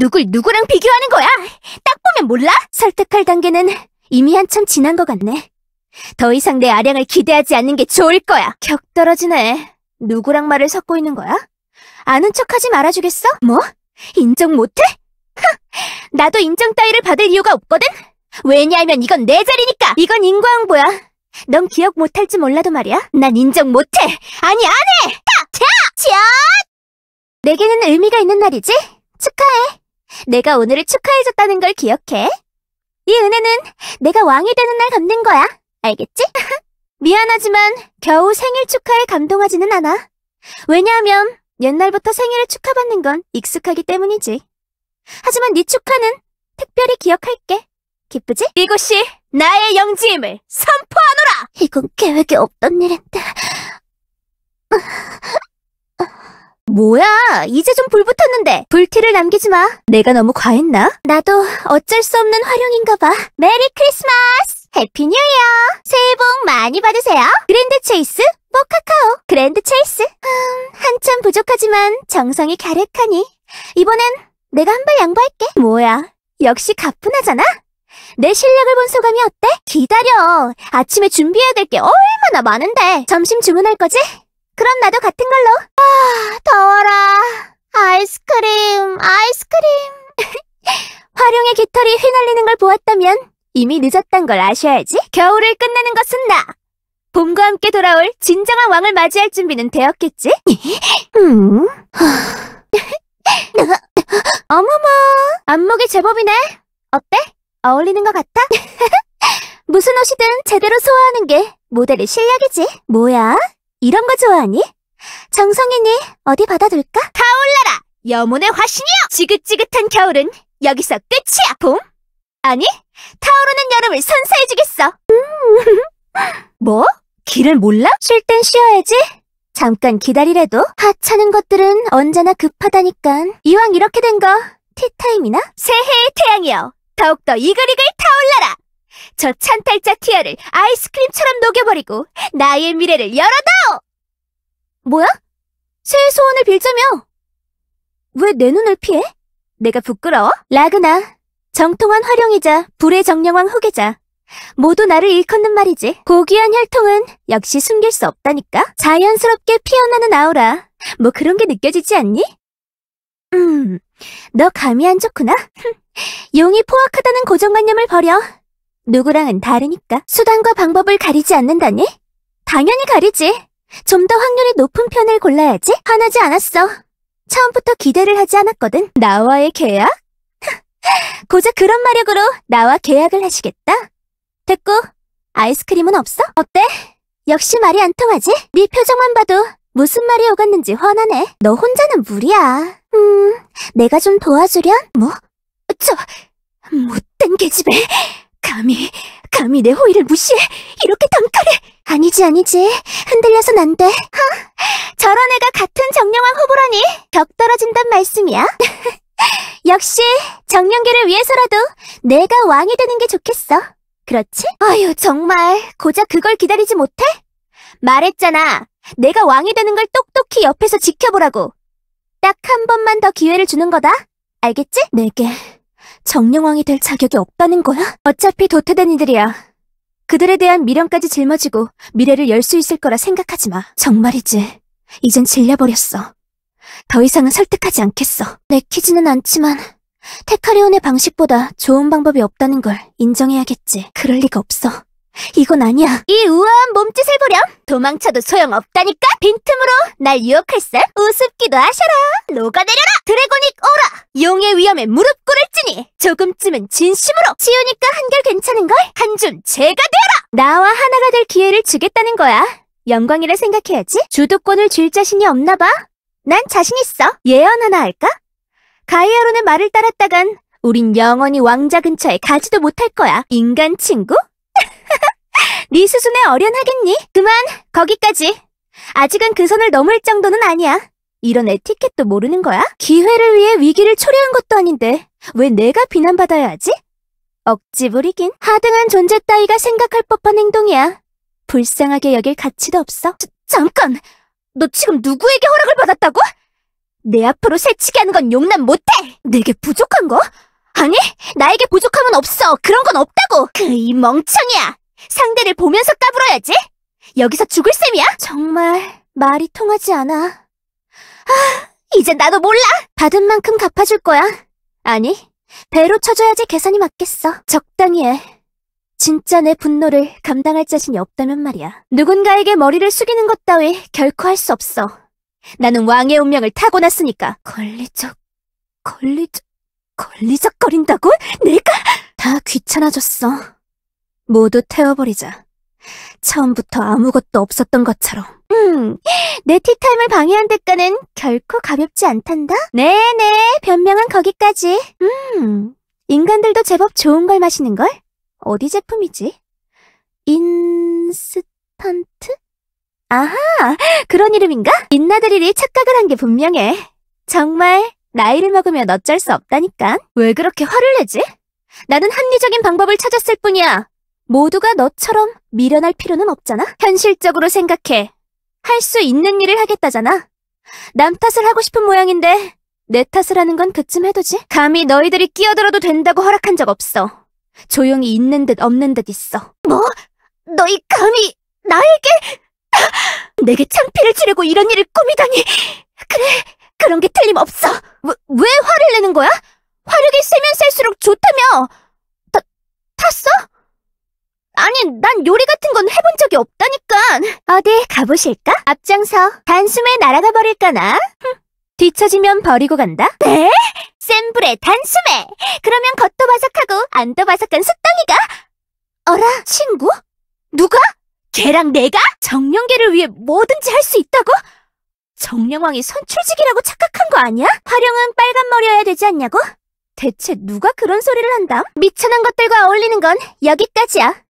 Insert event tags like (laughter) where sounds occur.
누굴 누구랑 비교하는 거야? 딱 보면 몰라? 설득할 단계는 이미 한참 지난 것 같네. 더 이상 내 아량을 기대하지 않는 게 좋을 거야. 격 떨어지네. 누구랑 말을 섞고 있는 거야? 아는 척하지 말아주겠어? 뭐? 인정 못해? 나도 인정 따위를 받을 이유가 없거든? 왜냐하면 이건 내 자리니까! 이건 인과응보야. 넌 기억 못할지 몰라도 말이야. 난 인정 못해! 아니, 안 해! 탁! 탁! 쯧! 내게는 의미가 있는 날이지? 축하해! 내가 오늘을 축하해줬다는 걸 기억해. 이 은혜는 내가 왕이 되는 날 갚는 거야. 알겠지? (laughs) 미안하지만 겨우 생일 축하에 감동하지는 않아. 왜냐하면 옛날부터 생일을 축하받는 건 익숙하기 때문이지. 하지만 네 축하는 특별히 기억할게. 기쁘지? 이곳이 나의 영지임을 선포하노라! 이건 계획에 없던 일인데... 뭐야, 이제 좀 불 붙었는데. 불티를 남기지 마. 내가 너무 과했나? 나도 어쩔 수 없는 활용인가 봐. 메리 크리스마스! 해피 뉴 이어! 새해 복 많이 받으세요. 그랜드 체이스, 뽀카카오, 뭐 그랜드 체이스. 음, 한참 부족하지만 정성이 가득하니. 이번엔 내가 한 발 양보할게. 뭐야, 역시 가뿐하잖아? 내 실력을 본 소감이 어때? 기다려. 아침에 준비해야 될 게 얼마나 많은데. 점심 주문할 거지? 그럼 나도 같은 걸로. 아, 더워라. 아이스크림, 아이스크림. (laughs) 활용의 깃털이 휘날리는 걸 보았다면 이미 늦었던걸 아셔야지. 겨울을 끝내는 것은 나. 봄과 함께 돌아올 진정한 왕을 맞이할 준비는 되었겠지? (laughs) 음. (laughs) 어머머, 안목이 제법이네. 어때? 어울리는 것 같아? 무슨 옷이든 제대로 소화하는 게 모델의 실력이지. 뭐야? 이런 거 좋아하니? 정성이니 어디 받아둘까? 타올라라! 여문의 화신이여! 지긋지긋한 겨울은 여기서 끝이야! 봄? 아니, 타오르는 여름을 선사해주겠어! 음. (laughs) 뭐? 길을 몰라? 쉴 땐 쉬어야지. 잠깐 기다리래도 하찮은 것들은 언제나 급하다니까 이왕 이렇게 된 거 티타임이나? 새해의 태양이여! 더욱더 이글이글 타올라라! 저 찬탈자 티어를 아이스크림처럼 녹여버리고 나의 미래를 열어둬! 뭐야? 새의 소원을 빌자며! 왜 내 눈을 피해? 내가 부끄러워? 라그나, 정통한 활용이자 불의 정령왕 후계자. 모두 나를 일컫는 말이지. 고귀한 혈통은 역시 숨길 수 없다니까. 자연스럽게 피어나는 아우라. 뭐 그런 게 느껴지지 않니? 음, 너 감이 안 좋구나. 용이 포악하다는 고정관념을 버려. 누구랑은 다르니까. 수단과 방법을 가리지 않는다니? 당연히 가리지. 좀 더 확률이 높은 편을 골라야지. 화나지 않았어. 처음부터 기대를 하지 않았거든. 나와의 계약? (laughs) 고작 그런 마력으로 나와 계약을 하시겠다? 됐고, 아이스크림은 없어? 어때? 역시 말이 안 통하지? 네 표정만 봐도 무슨 말이 오갔는지 화나네너 혼자는 무리야. 음, 내가 좀 도와주렴? 뭐? 저, 못된 계집애. 감히, 감히 내 호의를 무시해! 이렇게 단칼해 아니지, 아니지. 흔들려선 안 돼. 하, 저런 애가 같은 정령왕 후보라니! 벽 떨어진단 말씀이야? (laughs) 역시 정령계를 위해서라도 내가 왕이 되는 게 좋겠어. 그렇지? 아유, 정말 고작 그걸 기다리지 못해? 말했잖아. 내가 왕이 되는 걸 똑똑히 옆에서 지켜보라고. 딱 한 번만 더 기회를 주는 거다. 알겠지? 내게 정령왕이 될 자격이 없다는 거야? 어차피 도태된 이들이야. 그들에 대한 미련까지 짊어지고 미래를 열 수 있을 거라 생각하지 마. 정말이지. 이젠 질려버렸어. 더 이상은 설득하지 않겠어. 내키지는 않지만 테카리온의 방식보다 좋은 방법이 없다는 걸 인정해야겠지. 그럴 리가 없어. 이건 아니야. 이 우아한 몸짓을 보렴. 도망쳐도 소용없다니까. 빈틈으로 날 유혹할세. 우습기도 하셔라. 녹아내려라. 드래곤이 오라. 용의 위험에 무릎 해주니 조금쯤은 진심으로 지우니까 한결 괜찮은걸? 한줌 제가 되어라! 나와 하나가 될 기회를 주겠다는 거야. 영광이라 생각해야지. 주도권을 쥘 자신이 없나 봐. 난 자신 있어. 예언 하나 할까? 가이아로는 말을 따랐다간 우린 영원히 왕자 근처에 가지도 못할 거야. 인간 친구? (laughs) 네 수준에 어련하겠니? 그만, 거기까지. 아직은 그 선을 넘을 정도는 아니야. 이런 에티켓도 모르는 거야? 기회를 위해 위기를 초래한 것도 아닌데 왜 내가 비난받아야 하지? 억지 부리긴 하등한 존재 따위가 생각할 법한 행동이야. 불쌍하게 여길 가치도 없어. 자, 잠깐! 너 지금 누구에게 허락을 받았다고? 내 앞으로 새치기 하는 건 용납 못해! 내게 부족한 거? 아니, 나에게 부족함은 없어. 그런 건 없다고! 그 이 멍청이야! 상대를 보면서 까불어야지! 여기서 죽을 셈이야? 정말 말이 통하지 않아. 이제 나도 몰라! 받은 만큼 갚아줄 거야. 아니, 배로 쳐줘야지 계산이 맞겠어. 적당히 해. 진짜 내 분노를 감당할 자신이 없다면 말이야. 누군가에게 머리를 숙이는 것 따위 결코 할 수 없어. 나는 왕의 운명을 타고났으니까. 걸리적, 걸리적, 걸리적거린다고? 내가? 다 귀찮아졌어. 모두 태워버리자. 처음부터 아무것도 없었던 것처럼. 음, 내 티타임을 방해한 대가는 결코 가볍지 않단다? 네네, 변명은 거기까지. 음, 인간들도 제법 좋은 걸 마시는걸? 어디 제품이지? 인스턴트? 아하, 그런 이름인가? 인나들릴이 착각을 한 게 분명해. 정말 나이를 먹으면 어쩔 수 없다니까. 왜 그렇게 화를 내지? 나는 합리적인 방법을 찾았을 뿐이야. 모두가 너처럼 미련할 필요는 없잖아? 현실적으로 생각해. 할 수 있는 일을 하겠다잖아. 남 탓을 하고 싶은 모양인데 내 탓을 하는 건 그쯤 해두지. 감히 너희들이 끼어들어도 된다고 허락한 적 없어. 조용히 있는 듯 없는 듯 있어. 뭐? 너희 감히 나에게? 내게 창피를 치르고 이런 일을 꾸미다니. 그래, 그런 게 틀림없어. 왜, 왜 화를 어디 가보실까? 앞장서 단숨에 날아가 버릴까나? 뒤처지면 버리고 간다? 네? 센 불에 단숨에! 그러면 겉도 바삭하고 안도 바삭한 숯덩이가! 어라, 친구? 누가? 걔랑 내가? 정령계를 위해 뭐든지 할 수 있다고? 정령왕이 선출직이라고 착각한 거 아니야? 화룡은 빨간 머리여야 되지 않냐고? 대체 누가 그런 소리를 한다 미천한 것들과 어울리는 건 여기까지야.